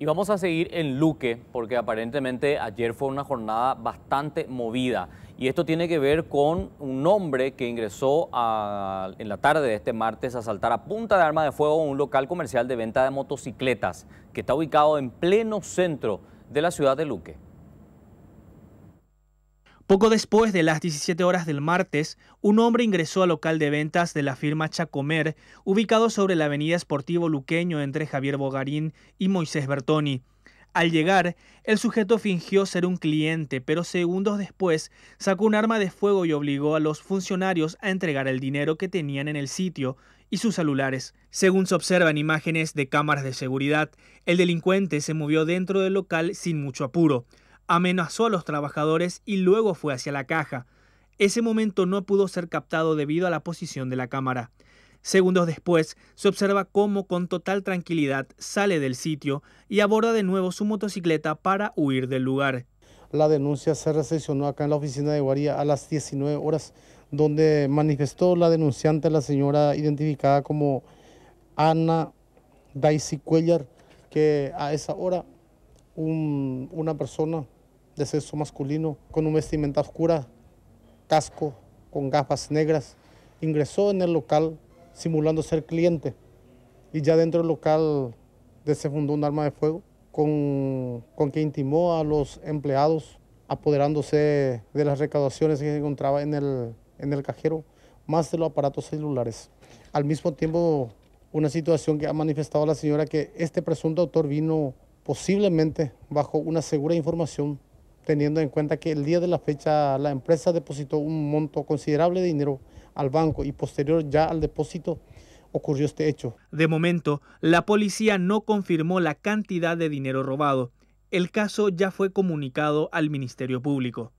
Y vamos a seguir en Luque, porque aparentemente ayer fue una jornada bastante movida. Y esto tiene que ver con un hombre que ingresó en la tarde de este martes a asaltar a punta de arma de fuego un local comercial de venta de motocicletas que está ubicado en pleno centro de la ciudad de Luque. Poco después de las 17 horas del martes, un hombre ingresó al local de ventas de la firma Chacomer, ubicado sobre la avenida Esportivo Luqueño entre Javier Bogarín y Moisés Bertoni. Al llegar, el sujeto fingió ser un cliente, pero segundos después sacó un arma de fuego y obligó a los funcionarios a entregar el dinero que tenían en el sitio y sus celulares. Según se observan imágenes de cámaras de seguridad, el delincuente se movió dentro del local sin mucho apuro amenazó a los trabajadores y luego fue hacia la caja. Ese momento no pudo ser captado debido a la posición de la cámara. Segundos después, se observa cómo con total tranquilidad sale del sitio y aborda de nuevo su motocicleta para huir del lugar. La denuncia se recepcionó acá en la oficina de Guaría a las 19 horas, donde manifestó la denunciante, la señora identificada como Ana Daisy Cuellar, que a esa hora una persona de sexo masculino con un vestimenta oscura, casco, con gafas negras. Ingresó en el local simulando ser cliente y ya dentro del local fundó un arma de fuego con, que intimó a los empleados apoderándose de las recaudaciones que encontraba en el, en el cajero, más de los aparatos celulares. Al mismo tiempo, una situación que ha manifestado la señora que este presunto autor vino posiblemente bajo una segura información teniendo en cuenta que el día de la fecha la empresa depositó un monto considerable de dinero al banco y posterior ya al depósito ocurrió este hecho. De momento, la policía no confirmó la cantidad de dinero robado. El caso ya fue comunicado al Ministerio Público.